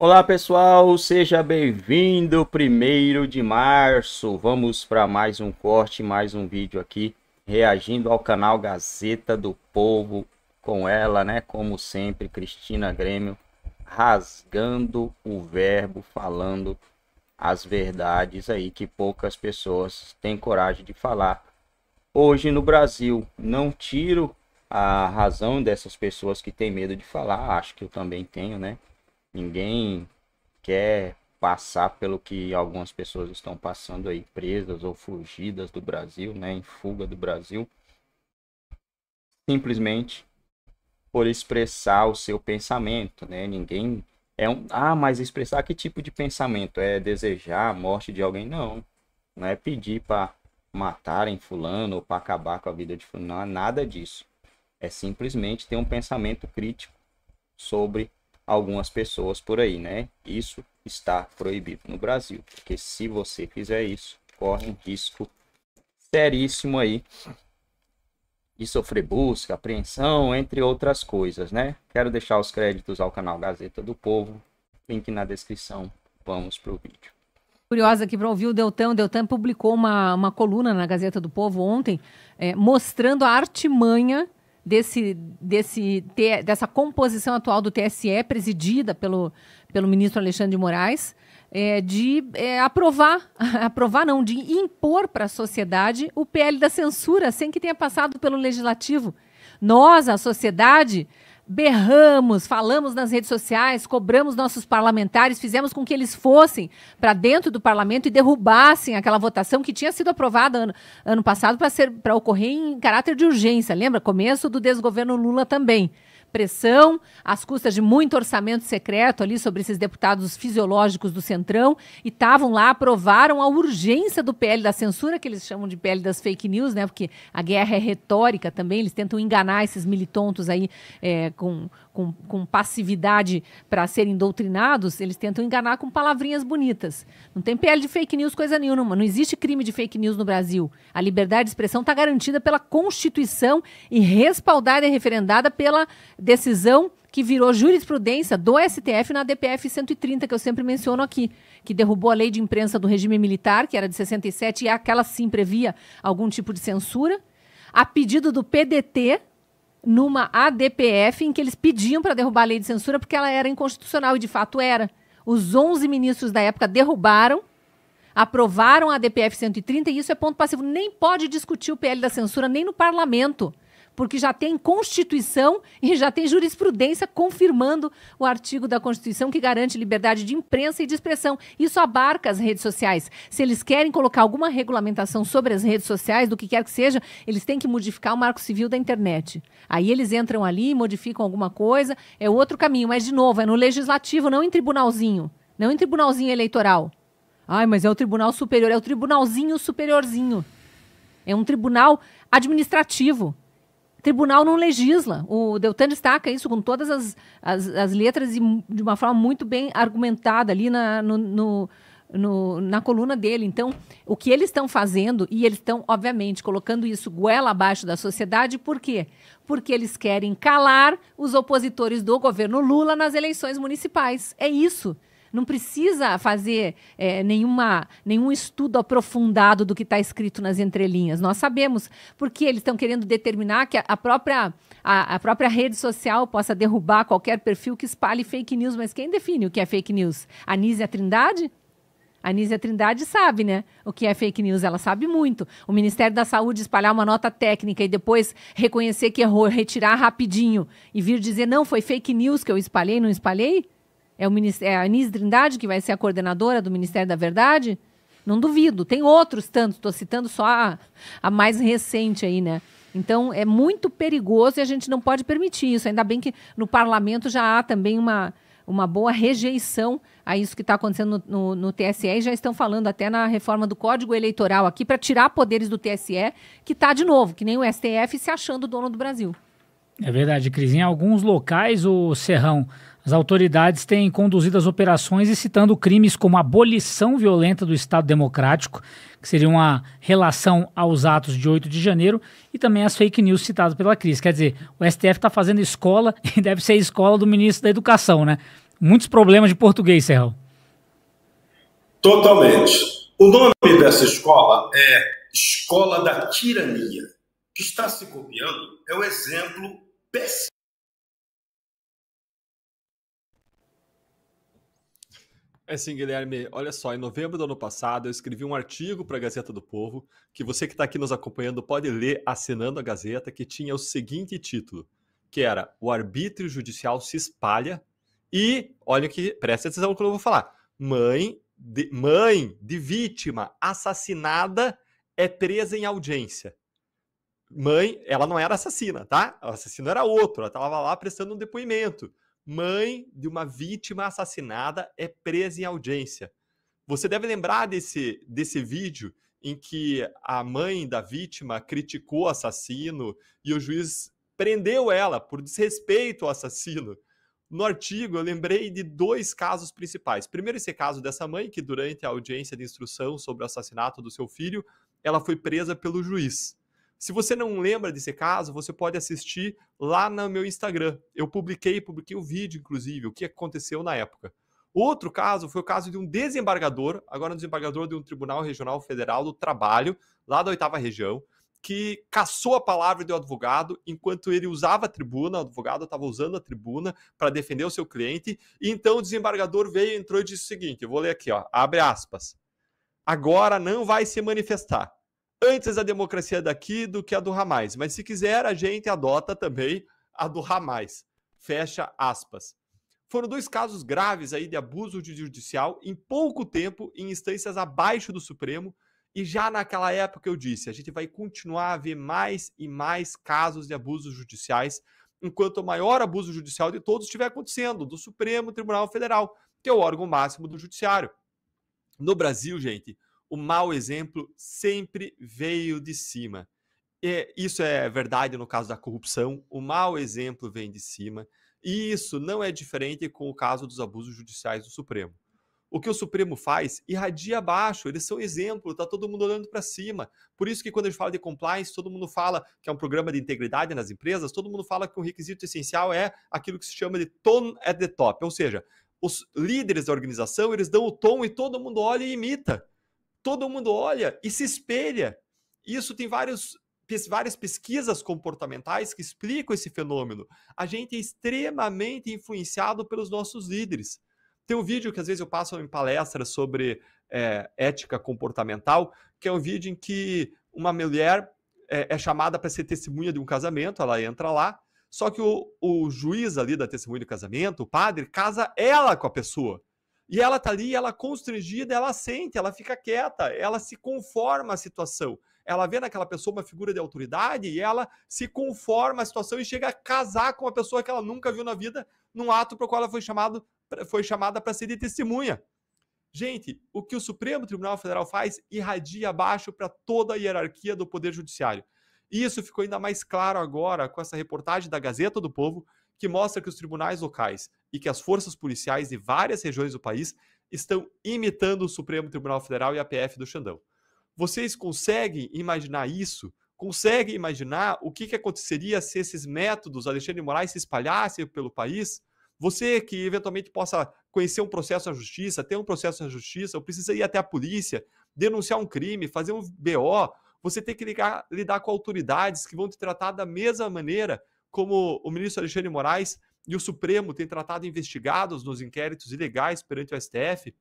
Olá pessoal, seja bem-vindo. Primeiro de março, vamos para mais um corte, mais um vídeo aqui, reagindo ao canal Gazeta do Povo, com ela, né? Como sempre, Cristina Grêmio, rasgando o verbo, falando as verdades aí que poucas pessoas têm coragem de falar. Hoje no Brasil, não tiro a razão dessas pessoas que têm medo de falar, acho que eu também tenho, né? Ninguém quer passar pelo que algumas pessoas estão passando aí, presas ou fugidas do Brasil, né, em fuga do Brasil, simplesmente por expressar o seu pensamento, né? Ninguém é um, ah, mas expressar que tipo de pensamento? É desejar a morte de alguém? Não. Não é pedir para matarem fulano ou para acabar com a vida de fulano, não é nada disso. É simplesmente ter um pensamento crítico sobre algumas pessoas por aí, né? Isso está proibido no Brasil, porque se você fizer isso, corre um risco seríssimo aí de sofrer busca, apreensão, entre outras coisas, né? Quero deixar os créditos ao canal Gazeta do Povo, link na descrição. Vamos pro vídeo curiosa aqui para ouvir o Deltan. O Deltan publicou uma, uma coluna na Gazeta do Povo ontem, é, mostrando a artimanha desse, desse, dessa composição atual do TSE, presidida pelo, pelo ministro Alexandre de Moraes, é, de é, aprovar, aprovar não, de impor para a sociedade o PL da censura, sem que tenha passado pelo legislativo. Nós, a sociedade, berramos, falamos nas redes sociais, cobramos nossos parlamentares, fizemos com que eles fossem para dentro do parlamento e derrubassem aquela votação que tinha sido aprovada ano, ano passado para ocorrer em caráter de urgência. Lembra? Começo do desgoverno Lula também pressão, às custas de muito orçamento secreto ali sobre esses deputados fisiológicos do Centrão, e estavam lá, aprovaram a urgência do PL da censura, que eles chamam de PL das fake news, né? Porque a guerra é retórica também, eles tentam enganar esses militontos aí é, com, com, com passividade para serem doutrinados, eles tentam enganar com palavrinhas bonitas. Não tem PL de fake news, coisa nenhuma. Não existe crime de fake news no Brasil. A liberdade de expressão está garantida pela Constituição e respaldada e referendada pela decisão que virou jurisprudência do STF na DPF 130, que eu sempre menciono aqui, que derrubou a lei de imprensa do regime militar, que era de 67, e aquela sim previa algum tipo de censura, a pedido do PDT, numa ADPF, em que eles pediam para derrubar a lei de censura porque ela era inconstitucional, e de fato era. Os 11 ministros da época derrubaram, aprovaram a DPF 130, e isso é ponto passivo. Nem pode discutir o PL da censura, nem no parlamento porque já tem Constituição e já tem jurisprudência confirmando o artigo da Constituição que garante liberdade de imprensa e de expressão. Isso abarca as redes sociais. Se eles querem colocar alguma regulamentação sobre as redes sociais, do que quer que seja, eles têm que modificar o marco civil da internet. Aí eles entram ali, modificam alguma coisa, é outro caminho. Mas, de novo, é no legislativo, não em tribunalzinho. Não em tribunalzinho eleitoral. Ai, mas é o Tribunal Superior, é o Tribunalzinho Superiorzinho. É um tribunal administrativo tribunal não legisla. O Deltan destaca isso com todas as, as, as letras e de uma forma muito bem argumentada ali na, no, no, no, na coluna dele. Então, o que eles estão fazendo, e eles estão, obviamente, colocando isso goela abaixo da sociedade, por quê? Porque eles querem calar os opositores do governo Lula nas eleições municipais. É isso. Não precisa fazer é, nenhuma, nenhum estudo aprofundado do que está escrito nas entrelinhas. Nós sabemos porque eles estão querendo determinar que a, a própria, a, a, própria rede social possa derrubar qualquer perfil que espalhe fake news. Mas quem define o que é fake news? A Nízia Trindade? A Nízia Trindade sabe, né? O que é fake news, ela sabe muito. O Ministério da Saúde espalhar uma nota técnica e depois reconhecer que errou, retirar rapidinho e vir dizer, não, foi fake news que eu espalhei, não espalhei? É, o é a Anis Trindade que vai ser a coordenadora do Ministério da Verdade? Não duvido. Tem outros tantos, estou citando só a, a mais recente aí, né? Então é muito perigoso e a gente não pode permitir isso. Ainda bem que no parlamento já há também uma, uma boa rejeição a isso que está acontecendo no, no, no, TSE e já estão falando até na reforma do Código Eleitoral aqui para tirar poderes do TSE, que está de novo, que nem o STF se achando dono do Brasil. É verdade, Cris. Em alguns locais, o Serrão as autoridades têm conduzido as operações e citando crimes como a abolição violenta do Estado Democrático, que seria uma relação aos atos de 8 de janeiro, e também as fake news citadas pela Cris. Quer dizer, o STF está fazendo escola e deve ser escola do ministro da Educação, né? Muitos problemas de português, Serral. Totalmente. O nome dessa escola é Escola da Tirania. O que está se copiando é o exemplo péssimo É sim, Guilherme. Olha só, em novembro do ano passado eu escrevi um artigo para a Gazeta do Povo, que você que está aqui nos acompanhando pode ler assinando a Gazeta, que tinha o seguinte título, que era O arbítrio judicial se espalha e, olha que, presta atenção no que eu vou falar, mãe de, mãe de vítima assassinada é presa em audiência. Mãe, ela não era assassina, tá? O assassino era outro, ela estava lá prestando um depoimento mãe de uma vítima assassinada é presa em audiência. Você deve lembrar desse, desse vídeo em que a mãe da vítima criticou o assassino e o juiz prendeu ela por desrespeito ao assassino. No artigo, eu lembrei de dois casos principais. Primeiro, esse caso dessa mãe que, durante a audiência de instrução sobre o assassinato do seu filho, ela foi presa pelo juiz. Se você não lembra desse caso, você pode assistir lá no meu Instagram. Eu publiquei, publiquei o um vídeo, inclusive, o que aconteceu na época. Outro caso foi o caso de um desembargador, agora um desembargador de um Tribunal Regional Federal do Trabalho, lá da oitava região, que caçou a palavra do advogado enquanto ele usava a tribuna, o advogado estava usando a tribuna para defender o seu cliente, e então o desembargador veio, entrou e disse o seguinte, eu vou ler aqui, ó, abre aspas, agora não vai se manifestar, antes a democracia daqui do que a do Hamas. Mas se quiser, a gente adota também a do Hamas. Fecha aspas. Foram dois casos graves aí de abuso judicial em pouco tempo, em instâncias abaixo do Supremo, e já naquela época eu disse, a gente vai continuar a ver mais e mais casos de abusos judiciais, enquanto o maior abuso judicial de todos estiver acontecendo, do Supremo Tribunal Federal, que é o órgão máximo do judiciário. No Brasil, gente, o mau exemplo sempre veio de cima. E isso é verdade no caso da corrupção, o mau exemplo vem de cima, e isso não é diferente com o caso dos abusos judiciais do Supremo. O que o Supremo faz irradia abaixo, eles são exemplo, está todo mundo olhando para cima. Por isso que quando a gente fala de compliance, todo mundo fala que é um programa de integridade nas empresas, todo mundo fala que um requisito essencial é aquilo que se chama de tone at the top, ou seja, os líderes da organização, eles dão o tom e todo mundo olha e imita todo mundo olha e se espelha. Isso tem vários, várias pesquisas comportamentais que explicam esse fenômeno. A gente é extremamente influenciado pelos nossos líderes. Tem um vídeo que às vezes eu passo em palestras sobre é, ética comportamental, que é um vídeo em que uma mulher é, é chamada para ser testemunha de um casamento, ela entra lá, só que o, o juiz ali da testemunha do casamento, o padre, casa ela com a pessoa. E ela tá ali, ela é constrangida, ela sente, ela fica quieta, ela se conforma à situação. Ela vê naquela pessoa uma figura de autoridade e ela se conforma à situação e chega a casar com uma pessoa que ela nunca viu na vida, num ato para o qual ela foi, chamado, foi chamada para ser de testemunha. Gente, o que o Supremo Tribunal Federal faz irradia abaixo para toda a hierarquia do Poder Judiciário. Isso ficou ainda mais claro agora com essa reportagem da Gazeta do Povo, que mostra que os tribunais locais e que as forças policiais de várias regiões do país estão imitando o Supremo Tribunal Federal e a PF do Xandão. Vocês conseguem imaginar isso? Conseguem imaginar o que, que aconteceria se esses métodos Alexandre de Moraes se espalhassem pelo país? Você que eventualmente possa conhecer um processo na justiça, ter um processo na justiça, ou precisa ir até a polícia, denunciar um crime, fazer um BO, você tem que ligar, lidar com autoridades que vão te tratar da mesma maneira como o ministro Alexandre Moraes e o Supremo têm tratado investigados nos inquéritos ilegais perante o STF,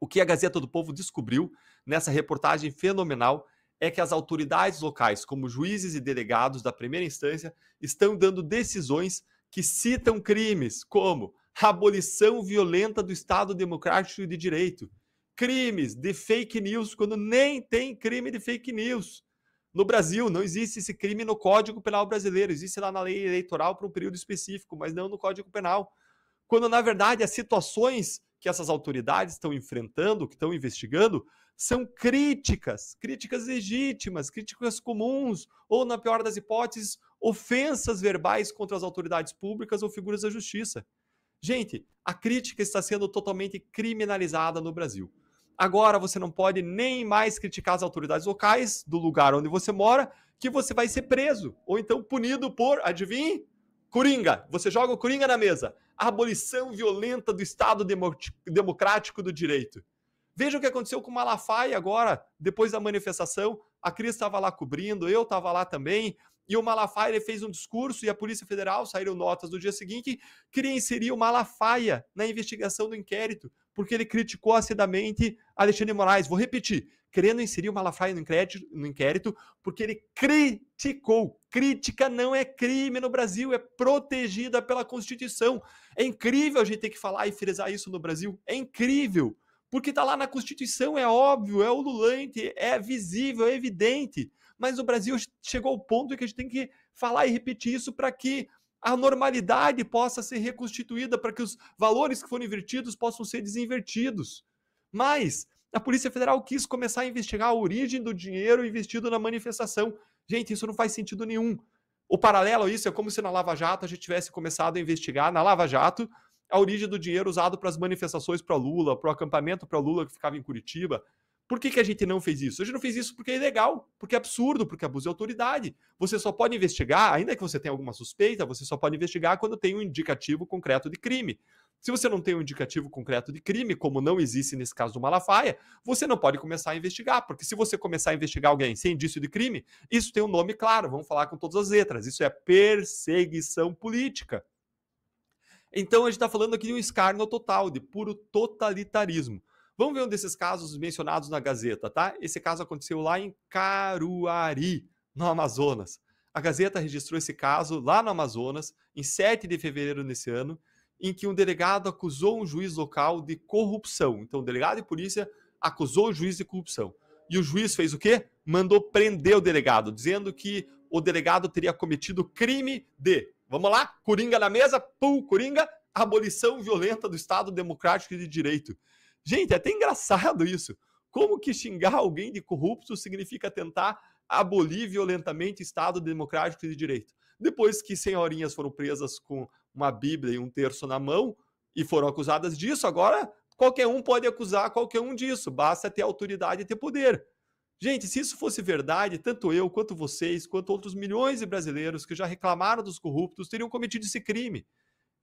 o que a Gazeta do Povo descobriu nessa reportagem fenomenal é que as autoridades locais, como juízes e delegados da primeira instância, estão dando decisões que citam crimes como abolição violenta do Estado democrático e de direito, crimes de fake news quando nem tem crime de fake news, no Brasil, não existe esse crime no Código Penal brasileiro, existe lá na lei eleitoral para um período específico, mas não no Código Penal. Quando, na verdade, as situações que essas autoridades estão enfrentando, que estão investigando, são críticas, críticas legítimas, críticas comuns, ou, na pior das hipóteses, ofensas verbais contra as autoridades públicas ou figuras da justiça. Gente, a crítica está sendo totalmente criminalizada no Brasil agora você não pode nem mais criticar as autoridades locais do lugar onde você mora, que você vai ser preso ou então punido por, adivinhe, Coringa. Você joga o Coringa na mesa. abolição violenta do Estado democrático do direito. Veja o que aconteceu com Malafaia agora, depois da manifestação. A Cris estava lá cobrindo, eu estava lá também. E o Malafaia fez um discurso e a Polícia Federal saíram notas no dia seguinte que queria inserir o Malafaia na investigação do inquérito porque ele criticou acidamente Alexandre Moraes. Vou repetir, querendo inserir o Malafaia no inquérito, no inquérito, porque ele criticou. Crítica não é crime no Brasil, é protegida pela Constituição. É incrível a gente ter que falar e frisar isso no Brasil. É incrível, porque está lá na Constituição, é óbvio, é ululante, é visível, é evidente. Mas o Brasil chegou ao ponto que a gente tem que falar e repetir isso para que a normalidade possa ser reconstituída para que os valores que foram invertidos possam ser desinvertidos. Mas a Polícia Federal quis começar a investigar a origem do dinheiro investido na manifestação. Gente, isso não faz sentido nenhum. O paralelo a isso é como se na Lava Jato a gente tivesse começado a investigar na Lava Jato a origem do dinheiro usado para as manifestações para Lula, para o acampamento para Lula que ficava em Curitiba, por que, que a gente não fez isso? A gente não fez isso porque é ilegal, porque é absurdo, porque abuso de autoridade. Você só pode investigar, ainda que você tenha alguma suspeita, você só pode investigar quando tem um indicativo concreto de crime. Se você não tem um indicativo concreto de crime, como não existe nesse caso do Malafaia, você não pode começar a investigar, porque se você começar a investigar alguém sem indício de crime, isso tem um nome claro, vamos falar com todas as letras, isso é perseguição política. Então a gente está falando aqui de um escárnio total, de puro totalitarismo. Vamos ver um desses casos mencionados na Gazeta, tá? Esse caso aconteceu lá em Caruari, no Amazonas. A Gazeta registrou esse caso lá no Amazonas, em 7 de fevereiro desse ano, em que um delegado acusou um juiz local de corrupção. Então, o delegado de polícia acusou o juiz de corrupção. E o juiz fez o quê? Mandou prender o delegado, dizendo que o delegado teria cometido crime de. Vamos lá? Coringa na mesa, pum, coringa, abolição violenta do Estado Democrático e de Direito. Gente, é até engraçado isso. Como que xingar alguém de corrupto significa tentar abolir violentamente Estado democrático e de direito? Depois que senhorinhas foram presas com uma Bíblia e um terço na mão e foram acusadas disso, agora qualquer um pode acusar qualquer um disso, basta ter autoridade e ter poder. Gente, se isso fosse verdade, tanto eu quanto vocês, quanto outros milhões de brasileiros que já reclamaram dos corruptos teriam cometido esse crime.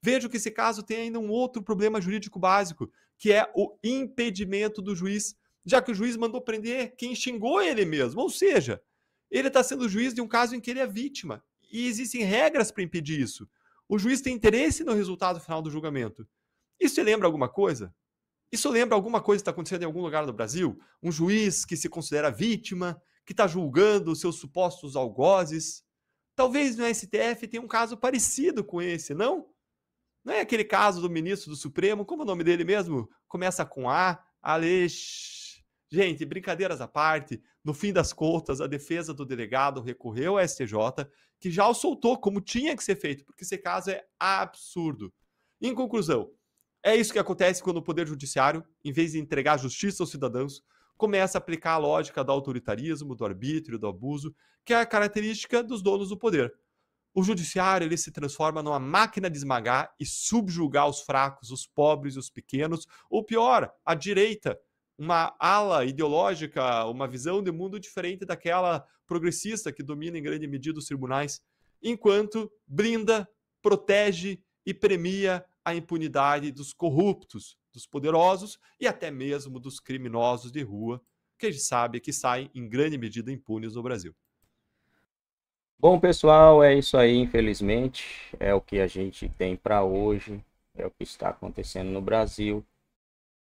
Vejo que esse caso tem ainda um outro problema jurídico básico, que é o impedimento do juiz, já que o juiz mandou prender quem xingou ele mesmo. Ou seja, ele está sendo juiz de um caso em que ele é vítima. E existem regras para impedir isso. O juiz tem interesse no resultado final do julgamento. Isso lembra alguma coisa? Isso lembra alguma coisa que está acontecendo em algum lugar do Brasil? Um juiz que se considera vítima, que está julgando os seus supostos algozes? Talvez no STF tenha um caso parecido com esse, não? Não é aquele caso do ministro do Supremo, como é o nome dele mesmo? Começa com A, Alex. Gente, brincadeiras à parte, no fim das contas, a defesa do delegado recorreu ao STJ, que já o soltou como tinha que ser feito, porque esse caso é absurdo. Em conclusão, é isso que acontece quando o Poder Judiciário, em vez de entregar justiça aos cidadãos, começa a aplicar a lógica do autoritarismo, do arbítrio, do abuso, que é a característica dos donos do poder o judiciário ele se transforma numa máquina de esmagar e subjugar os fracos, os pobres, os pequenos, ou pior, a direita, uma ala ideológica, uma visão de mundo diferente daquela progressista que domina em grande medida os tribunais, enquanto blinda, protege e premia a impunidade dos corruptos, dos poderosos e até mesmo dos criminosos de rua, que a gente sabe que saem em grande medida impunes no Brasil. Bom, pessoal, é isso aí, infelizmente. É o que a gente tem para hoje, é o que está acontecendo no Brasil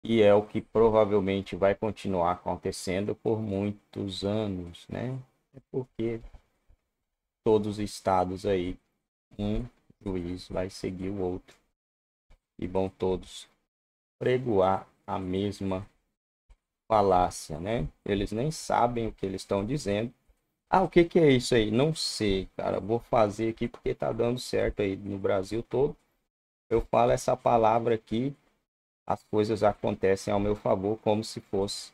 e é o que provavelmente vai continuar acontecendo por muitos anos, né? É porque todos os estados aí, um juiz vai seguir o outro e vão todos pregoar a mesma falácia, né? Eles nem sabem o que eles estão dizendo ah, o que que é isso aí? Não sei, cara. Vou fazer aqui porque tá dando certo aí no Brasil todo. Eu falo essa palavra aqui, as coisas acontecem ao meu favor como se fosse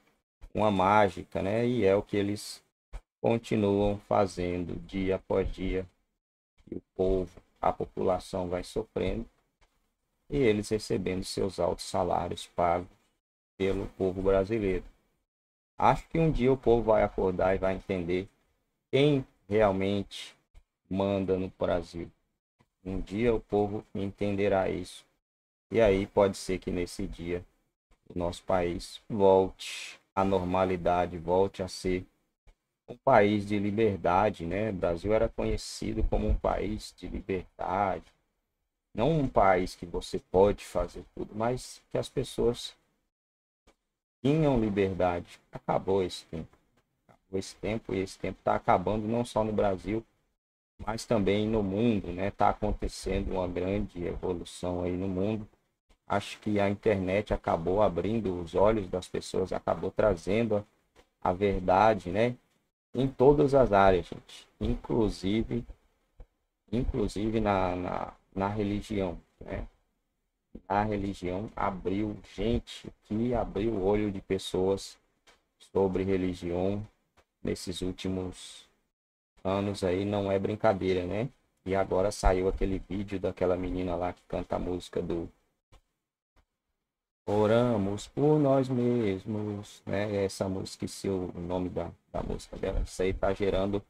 uma mágica, né? E é o que eles continuam fazendo dia após dia. E o povo, a população vai sofrendo e eles recebendo seus altos salários pagos pelo povo brasileiro. Acho que um dia o povo vai acordar e vai entender quem realmente manda no Brasil. Um dia o povo entenderá isso. E aí pode ser que nesse dia o nosso país volte à normalidade, volte a ser um país de liberdade, né? O Brasil era conhecido como um país de liberdade, não um país que você pode fazer tudo, mas que as pessoas tinham liberdade. Acabou esse tempo esse tempo, e esse tempo está acabando não só no Brasil, mas também no mundo, né? Está acontecendo uma grande evolução aí no mundo. Acho que a internet acabou abrindo os olhos das pessoas, acabou trazendo a, a verdade, né? Em todas as áreas, gente. Inclusive, inclusive na, na, na religião, né? a religião abriu gente que abriu o olho de pessoas sobre religião, nesses últimos anos aí não é brincadeira, né? E agora saiu aquele vídeo daquela menina lá que canta a música do Oramos por nós mesmos, né? Essa música, esqueci o nome da, da música dela. Isso aí tá gerando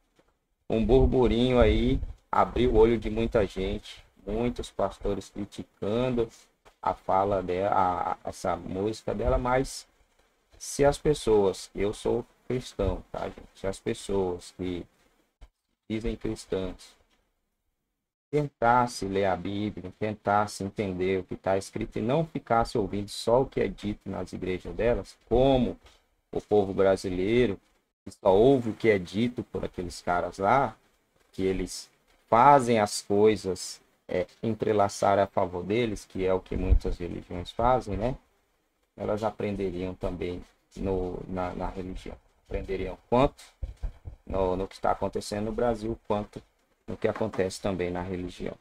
um burburinho aí, abriu o olho de muita gente, muitos pastores criticando a fala dela, a, essa música dela, mas se as pessoas, eu sou cristão, tá, gente? Se as pessoas que dizem cristãs tentassem ler a Bíblia, tentassem entender o que está escrito e não ficasse ouvindo só o que é dito nas igrejas delas, como o povo brasileiro que só ouve o que é dito por aqueles caras lá, que eles fazem as coisas é, entrelaçar a favor deles, que é o que muitas religiões fazem, né? elas aprenderiam também no, na, na religião. Aprenderiam quanto no, no que está acontecendo no Brasil, quanto no que acontece também na religião.